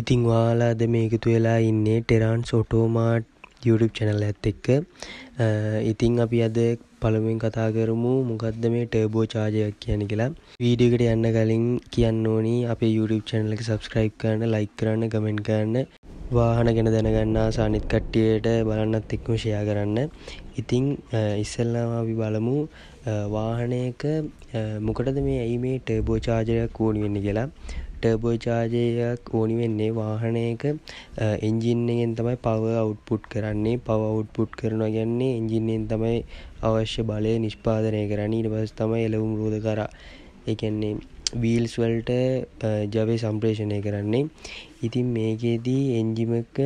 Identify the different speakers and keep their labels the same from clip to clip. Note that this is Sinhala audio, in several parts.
Speaker 1: ඉතිං වාලා අද මේ එකතු වෙලා ඉන්නේ ටෙරාන්ස් ඔටෝමාට් YouTube චැනල් ඇත් එක්ක ඉතිං අපි අද පළමුවෙන් කතා කරමු මොකක්ද මේ ටර්බෝ චාර්ජයක් කියන කියලා වීඩියකට යන්න කලින් කියන්න ඕනි අපේ YouTube චැනල එක සබස්ක්‍රයිබ් කරන්න ලයික් කරන්න ගමෙන්් කරන්න වාහන ගැන දැනගන්න සානිත් කට්ටියට බලන්නත් එක්ම ෂයා කරන්න ඉතිං ඉස්සල්ලාම අපි බලමු වාහනයක මොකටද මේ ඇයි මේ ටර්බෝ චාර්ජයක් ඕනි වෙන්න කියලා ටර්බෝචාර්ජයක් ඕනි වෙන්නේ වාහනයක එන්ජින්නයෙන් තමයි පව අවුට්පුට් කරන්නේ පව අවුට්පුට් කරනවා ගැන්නේ එන්ජින්නයෙන් තමයි අවශ්‍ය බලය නිෂ්පාදනය කරන්න ඉට පස් තමයි එලවුම් රෝධ කරා එකන්නේ වීල්ස් වල්ට ජවය සම්ප්‍රේෂණය කරන්නේ ඉතින් මේකේදී එන්ජිමක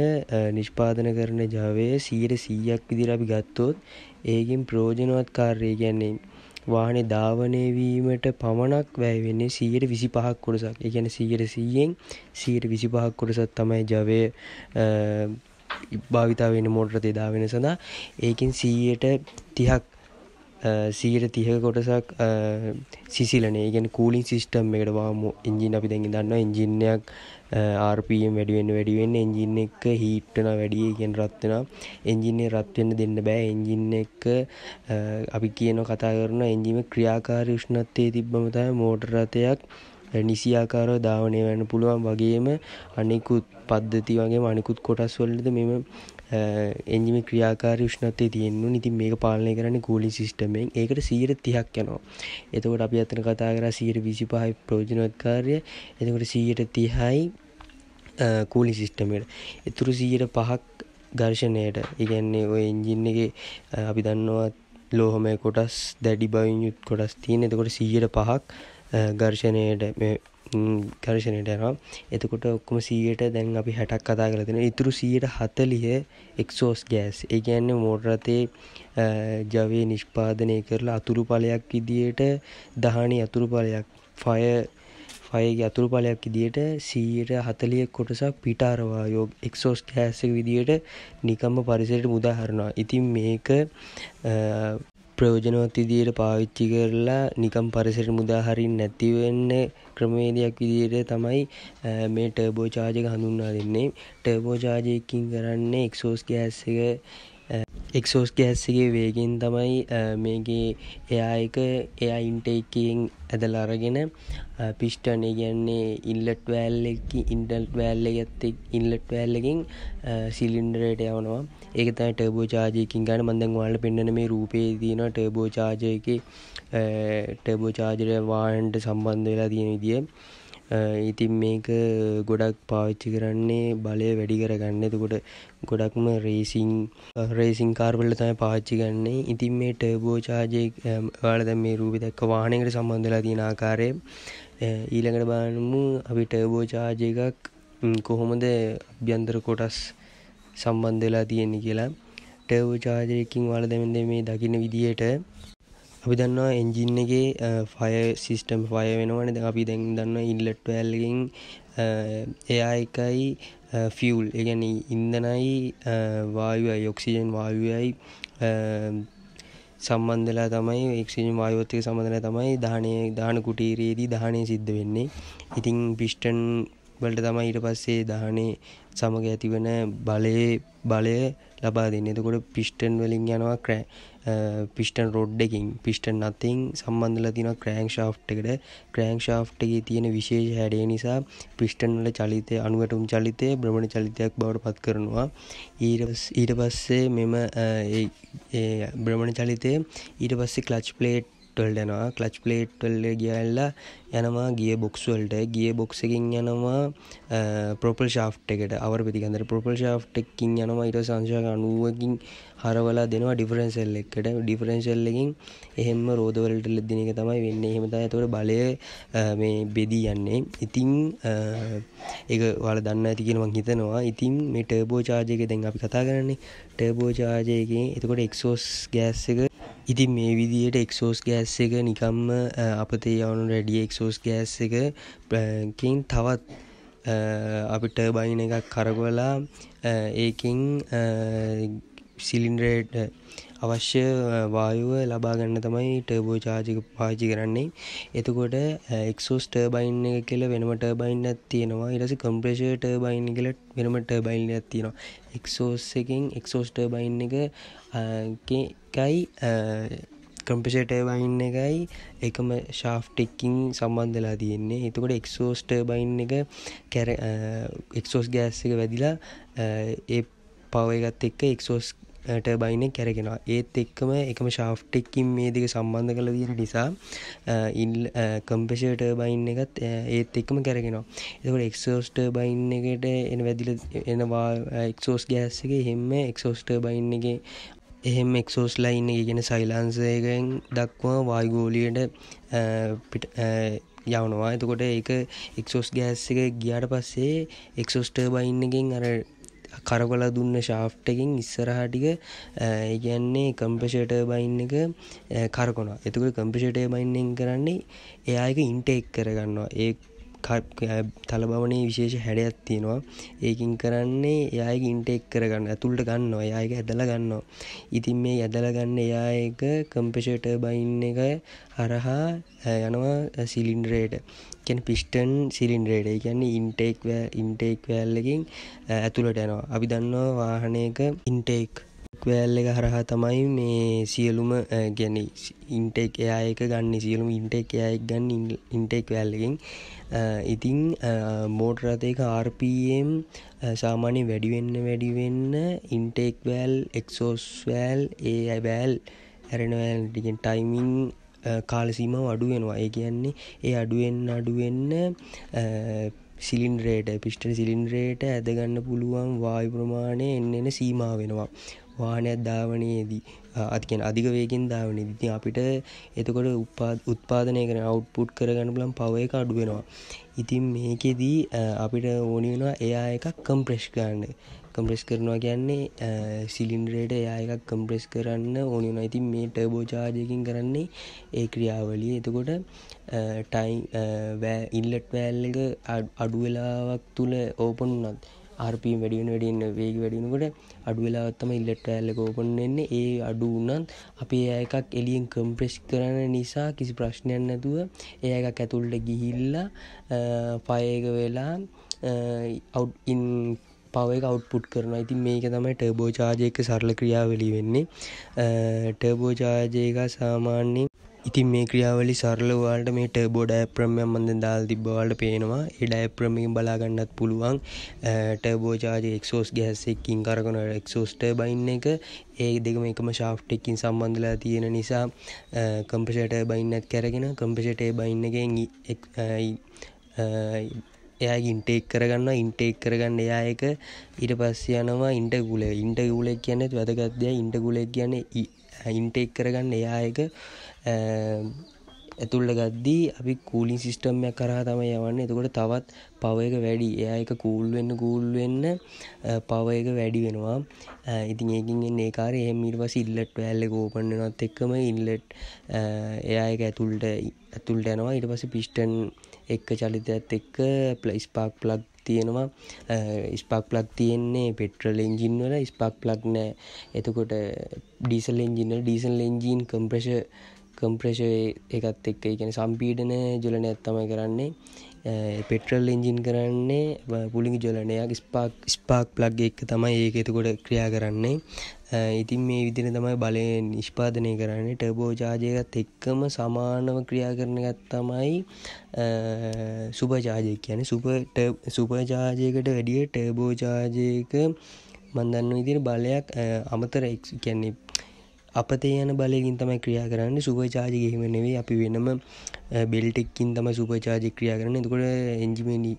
Speaker 1: නිෂ්පාදන කරන ජවය සීර සීයක් විදිර අපි ගත්තොත් ඒකින් ප්‍රෝජනවත් කාර්ය ගැන්නේ වාහනේ ධාවනය වීමට පමණක් වැය වෙන්නේ 125ක් කොටසක්. ඒ කියන්නේ 100න් 125ක් කොටසක් තමයි ජවය භාවිතා වෙන්නේ මෝටර තේ ධාවනය සඳහා. ඒකෙන් 100ට 30ක් සීර තිහක කොටසක් සිසිලනේ ගැන කූලින් සිිස්ටම් එකට වාම එංජින් අපි දැඟ දන්න එංජිනයක් ආර්පම් වැඩිුවෙන් වැඩිුවෙන් එංජින එක හිට්ටන වැඩිය ගෙන් රත්වෙන එංජිනය රත්වෙන්න දෙන්න බෑ එංජින එක අපි කියන කතා කරන එංජිම ක්‍රියාකාර ෂ්ණත්තේ තිබ්බමතයි මෝටරතයක් නිසියාකාරව ධාවනය වන්න පුළුවන් වගේම අනෙකුත් පද්ධති වගේ අනිකුත් කොටස් වලද මෙම එන්ජිම ක්‍රියාකාරය ෂ්නත්තේ තියෙන්න්නු ඉතින් මේක පාලනය කරන්න ගෝලි සිිටමෙන් ඒකට සීර තිහක් යනවා එතකොට අපි අතන කතා කර සීර විසි පහයි ප්‍රෝජනවත්කාරය එතකොට සීයට තිහයි කූලි සිිස්ටමට එතුරු සීයට පහක් දර්ශනයට ඉගැන්නේ ඔය එන්ජින් එක අපි දන්නවත් ලෝහොමය කොටස් දැඩි බවියුත් කොටස් තියෙන එතකොට සීයට පහක් ඝර්ෂණයට ඝර්ෂණයට යනවා එතකොට ඔක්කොම සීයට දැන් අපි හැටක් කතා කරලා තියෙනවා ඉතුරු සීයට හතලිය එක්සෝස් ගෑස් ඒ කියන්නේ මෝටරතේ ජවය නිෂ්පාදනය කරලා අතුරු පලයක් විදියට දහනි අතුරු පලයක් ෆය ෆයගේ අතුරු පලයක් විදියට සීයට හතලිය කොටසක් පිටාරවා යෝ එක්සෝස් ගෑස්සක විදියට නිකම්ම පරිසයට මුදාහරනවා ඉතින් මේක ප්‍රයෝජනවත් විදියට පාවිච්චි කරලා නිකම් පරිසරයට මුදා හරින්නේ නැති වෙන්න ක්‍රමවේදයක් විදියට තමයි මේ ටර්බෝ චාර්ජ් එක හඳුන්වා දෙන්නේ. ටර්බෝ චාර්ජ් එකකින් කරන්නේ එක්සෝස් ගෑස් එක එක්සෝස් ගෑස් එකේ වේගෙන් තමයි මේකේ එයා එක එයා ඉන්ටේක් එකෙන් ඇදලා අරගෙන පිස්ටන් ඒ කියන්නේ ඉන්ලට් වෑල් එකකින් ඉන්ලට් වෑල් එකත් ඉන්ලට් වෑල් එකෙන් සිලින්ඩරයට යවනවා. ඒක තමයි ටර්බෝ චාර්ජරකින් ගන්න මම දැන් ඔයාලට පෙන්වන මේ රූපේ තියෙන ටර්බෝ චාර්ජර් එකේ ටර්බෝ චාර්ජර් වාහනට සම්බන්ධ වෙලා තියෙන විදිය. ඉතින් මේක ගොඩක් පාවිච්චි කරන්නේ බලය වැඩි කරගන්න. එතකොට ගොඩක්ම රේසින් රේසින් කාර් වල තමයි පාවිච්චි ගන්නෙ. ඉතින් මේ ටර්බෝ චාර්ජර් ඔයාලා දැන් මේ රූපේ දැක්ක වාහනයකට සම්බන්ධ වෙලා තියෙන ආකාරය ඊළඟට බලමු අපි ටර්බෝ චාර්ජර් එකක් කොහොමද අභ්‍යන්තර කොටස් සම්බන්ධ වෙලා තියෙන්නේ කියලා ටර්බෝ චාර්ජර් එකකින් ඔයාලා දැන් මේ දකින්න විදියට අපි දන්නවා එන්ජින් එකේ ෆයර් සිස්ටම් ෆයර් වෙනවනේ දැන් අපි දැන් දන්නවා ඉන්ලට් වැල් එකෙන් එයා එකයි ෆියුල් ඒ කියන්නේ ඉන්ධනයි වායුවයි ඔක්සිජන් වායුවයි සම්බන්ධලා තමයි එක්සිජන් වායුවත් එක්ක සම්බන්ධලා තමයි දහණය දහන කුටීරයේදී දහණය සිද්ධ වෙන්නේ. ඉතින් පිස්ටන් වලට තමයි ඊට පස්සේ දහනේ සමග ඇතිවන බලයේ බලය ලබා දෙන්න එතකොට පිස්ටන් වලින් යනවා ක්‍රෑ පිස්ටන් රොඩ්ඩකින් පිස්ටන් නතින් සම්බන්ධලා තින ක්‍රෑං ශාෆ්ට එකට ක්‍රෑං ශාෆ්ටගේ තියෙන විශේෂ හැඩේ නිසා පිස්ටන් වල චලිතය අනුවටුම් චලිතය බ්‍රමණ චලිතයක් බවට පත් කරනවා ඊට පස්සේ මෙම බ්‍රමණ චලිතය ඊට පස්සේ කලච් ප්ලේට් ප්ලේට්වල්ට යනවා කලච් ප්ලේට්වල්ල ගියල්ලා යනවා ගිය බොක්ස්වල්ට ගිය බොක්සකින් යනවා පොපල් ශාෆ්ට එකට අවර පිතිකඳර පොපල් ශාෆ්ට එකින් යනවා ඉට සංශාක අනුවකින් හරවලා දෙනවා ඩිෆරන්සල් එකට ඩිෆරන්ශල්ලකින් එහෙම රෝධවලට ලෙදදින එක තමයි වෙන්න එහෙමතා ඇතවට බලය මේ බෙදී යන්නේ ඉතිං ඒ වල දන්න ඇතිකෙනවක් හිතනවා ඉතින් මේ ටර්බෝ චාජයක දැන් අපි කතා කරන්නේ ටර්බෝ චාජයකින් එතකොට එක්සෝස් ගෑස් එක ඉතින් මේ විදියට එක්සෝස් ගෑස් එක නිකම්ම අපතේ යවනු රැඩිය එක්සෝස් ගෑස් එකකින් තවත් අපිට බයින එකක් කරගවලා ඒකින් සිලින්ඩරේට අවශ්‍ය වායුව ලබාගන්න තමයි ටර්බෝ චාජික පාචි කරන්නේ එතකොට එක්සෝස් ටර්බයින් එක කියල වෙනම ටර්බයින්නත් තියෙනවා ඉරස කම්ප්‍රේෂ ටර්බයින් කියලට වෙනම ටර්බයින්නයක් තියෙනවා එක්සෝස් එකින් එක්සෝස් ටර්බයින් එක එකයි කම්පිෂටර්බයින් එකයි එකම ශාෆ්ටික්කින් සම්බන්ධලා තියෙන්නේ එතකොට එක්සෝස්ට බයින් එක කැර එක්සෝස් ගෑස් එක වැදිලා ඒ පව එකත් එක්ක එක්සෝස් ටර්බයින කැරගෙනවා ඒත් එක්කම එකම ශාෆ්ටෙක්කින් මේ දෙක සම්බන්ධ කළ තියෙන නිසා ඉල් කම්පෙෂර් ටර්බයින් එකත් ඒත් එක්කම කැරගෙනවා එතකොට එක්සෝස් ටර්බයින් එකට එන වැදිල එනවා එක්සෝස් ගෑස් එක හෙම එක්සෝස් ටර්බයින් එක එහෙම එක්සෝස් ලයින් එක ගෙන සයිලන්සයකෙන් දක්වා වායුගෝලියට යවනවා එතකොට ඒක එක්සෝස් ගෑස් එක ගියාට පස්සේ එක්සෝස්ටර් බයින්නකින් අර කරකොල දුන්න ශාෆ්ටකින් ඉස්සරහටික ඒගැන්නේ කම්පෂට බයින් එක කරකොනවා එතකට කම්පිෂටය බයින්ෙන් කරන්නේ එයායක ඉන්ටෙක් කරගන්නවා ඒ තලබවනේ විශේෂ හැඩයක් තියෙනවා ඒකින් කරන්නේ යායක ඉන්ටෙක් කරගන්න ඇතුළට ගන්න යායක ඇදල ගන්නවා ඉතින් මේ ඇදල ගන්න යායක කම්පෙෂට බයින් එක හරහා යනවා සිලින්ඩරේට කැන පිස්ටන් සිලින්ඩරේට කියන්නේ ඉන්ටෙක් ඉන්ටෙක් වැල්ලකින් ඇතුළට යනවා අපි දන්නවා වාහනයක ඉන්ටෙක් වෑල් එක හරහා තමයි මේ සියලුම ගැන ඉන්ටෙක් එයා එක ගන්න සියලුම ඉන්ටෙක් එයායෙක් ගන්න ඉන්ටෙක් වැල්ලකින් ඉතිං මෝටරතයක RPM සාමාන්‍ය වැඩිවෙන්න වැඩිවෙන්න ඉන්ටෙක් වෑල් එක්සෝස්වෑල් ඒ අබෑල් ඇරෙනවෑල් ටිගෙන් ටයිමිං කාලසීම අඩු වෙනවා ඒ කියන්නේ ඒ අඩුවෙන් අඩුවෙන්න සිලින්රේට පිෂ්ට සිලින්රේට ඇදගන්න පුළුවන් වායු ප්‍රමාණය එන්න එන සීමා වෙනවා වාහනයක් ධාවනයේදී අතිකෙන් අධික වේගෙන් ධාවනය ඉතින් අපිට එතකොට උපාද උත්පාදනය කරන අවුට්පුට් කරගන්න බලම් පව එක අඩු වෙනවා ඉතින් මේකෙදී අපිට ඕනි වෙනවා එයා එකක් කම්ප්‍රෙෂ් කරන්න කම්ප්‍රෙස් කරනවා කියන්නේ සිලින්ඩරේට එයා එකක් කම්ප්‍රෙස් කරන්න ඕනි වෙනවා ඉතින් මේ ටර්බෝචාර්ජයකින් කරන්නේ ඒ ක්‍රියාවලිය එතකොට ටයිම් ඉල්ලට් වෑල් එක අඩු වෙලාවක් තුල ඕපන් වුණත් ආර්පී වැඩියන වැඩන්න වේග වැඩිනකොට අඩු වෙලාවත්තම ඉල්ලට ඇල්ලක ඕපන් එන්න ඒ අඩු වනත් අපේ ඒකක් එලියෙන් කම්ප්‍රෙස්් කරන නිසා කිසි ප්‍රශ්නයක් නැතුව ඒ එකක් ඇතුල්ට ගිහිල්ලා පයක වෙලා අවුන් පවක අවුපුට් කරන ඉති මේක තමයි ටර්බෝචාජයක සරල ක්‍රියාවලි වෙන්නේ ටර්බෝචාජයක සාමාන්‍ය ඉතින් මේ ක්‍රියාවලි සරල ඔයාලට මේ ටර්බෝ ඩයෆ්‍රෑම් එකක් මම දැන් දාලා තිබ්බා ඔයාලට පේනවා. ඒ ඩයෆ්‍රෑම් එකෙන් බලා ගන්නත් පුළුවන් ටර්බෝ චාර්ජර් එක්සෝස් ගෑස් එකකින් කරකවන එක්සෝස් ටර්බයින් එක ඒ දෙකම එකම ශාෆ්ට් එකකින් සම්බන්ධලා තියෙන නිසා කම්ප්‍රෙසර් ටර්බයින් එකත් කරගෙන කම්ප්‍රෙසර් ටර්බයින් එකෙන් එයාගේ ඉන්ටේක් කරගන්නවා ඉන්ටේක් කරගන්න එයා එක ඊට පස්සේ යනවා ඉන්ටර්ගුල ඉන්ටර්ගුල කියන්නේ වැදගත් දෙයක් ඉන්ටර්ගුල කියන්නේ ඉන්ටේක් කරගන්න එයා එක ඇතුල්ල ගද්දී අපි කූලින් සිිස්ටම්ය කරහ තම යවන්න එතකොට තවත් පවයක වැඩි එයා එක කූල්වෙන්න කූල්වෙන්න පවයක වැඩි වෙනවා ඉතින් ඒකින් ඒ කාර එහම ඉටවස ඉල්ලට් ඇල්ල ගෝපන්නනොත් එක්කම ඉල්ලට් එයා එක ඇතුල්ට ඇතුල්ට යනවා ඉට පස පිස්ටන් එක්ක චලිතයත් එක්ක ප්ලයිස් පාක් ප්ලක් තියෙනවා ස්පාක් ප්ලක් තියෙන්නේ පෙට්‍රල් එන්ජින් වල ස්පාක් ප්ලක් නෑ එතකොට ඩීසල් එන්ජින ඩීසල් එන්ජීන් කම්ප්‍රශ කම්ප්‍රේශ එකත් එක්ක කියන සම්පීඩන ජොලනයක් තමයි කරන්නේ පෙට්‍රල් එන්ජින් කරන්නේ පුලිගි ජොලනයක් ස්පාක් ස්පාක් ප්ලග් එක්ක තමයි ඒක එතකොට ක්‍රියා කරන්නේ ඉතින් මේ විදින තමයි බලය නිෂ්පාදනය කරන්නේ ටර්බෝජාජයකත් එක්කම සමානව ක්‍රියා කරනගත් තමයි සුපජාජය කියන සුපජාජයකට වැඩිය ටර්බෝජාජයක මන්දන්න ඉදිරි බලයක් අමතර එක් කියන්නේ අපතේ යන බලයකින් තමයි ක්‍රියා කරන්න සුපචාජි ගෙහිම නෙවේ අපි වෙනම බෙල්ටෙක්කින් තම සුපචාජි ක්‍රියා කරන්න එතකොට එන්ජිමනි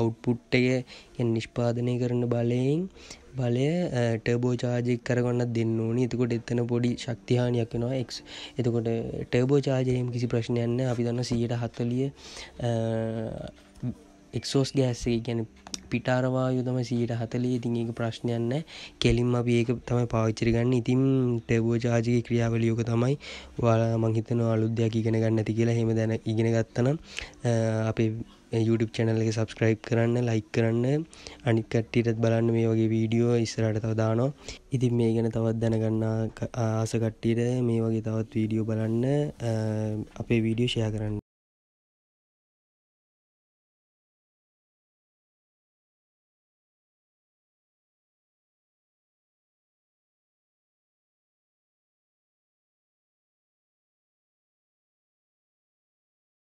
Speaker 1: අවුට්පුට් එක නිෂ්පාදනය කරන බලයෙන් බලය ටර්බෝචාජි කරගන්න දෙන්න ඕනි එතකොට එතන පොඩි ශක්තිහානියක් වෙනවා එක් එතකොට ටර්බෝචාජයම් කිසි ප්‍රශ්නයන්න අපි දන්න සියට හත්තලිය එක්සෝස් ගෑස්සේ ගැන පිටාරවායු තම සීට හතලේ ඉතින් ඒක ප්‍රශ්නයන්න කෙලින් අපි ඒක තමයි පාවිච්චරි ගන්න ඉතින් ටැබෝ චාජගේ ක්‍රියාවලියෝක තමයි වාලා මංහිතන අලුද්‍යයක් ඉගෙන ගන්න ඇති කියලා හෙම දැන ඉගෙන ගත්තනම් අපේ YouTube චැනල් එක සබස්ක්‍රයිබ් කරන්න ලයික් කරන්න අනිකට්ටිටත් බලන්න මේ වගේ වීඩියෝ ඉස්සරට තව දානෝ ඉතින් මේ ගැන තවත් දැනගන්න ආසකට්ටියට මේ වගේ තවත් වීඩියෝ බලන්න අපේ වීඩියෝ ෂය කරන්න